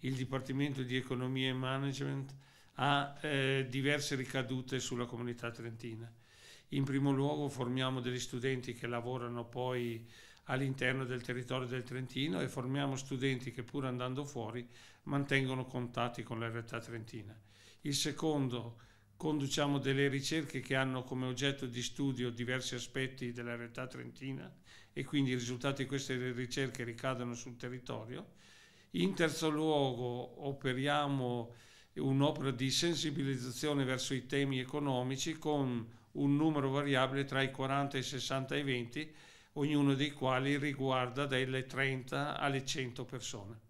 il Dipartimento di Economia e Management ha eh, diverse ricadute sulla comunità trentina. In primo luogo formiamo degli studenti che lavorano poi all'interno del territorio del Trentino e formiamo studenti che pur andando fuori mantengono contatti con la realtà trentina. Il secondo, conduciamo delle ricerche che hanno come oggetto di studio diversi aspetti della realtà trentina e quindi i risultati di queste ricerche ricadono sul territorio. In terzo luogo operiamo un'opera di sensibilizzazione verso i temi economici con un numero variabile tra i 40 e i 60 eventi, ognuno dei quali riguarda dalle 30 alle 100 persone.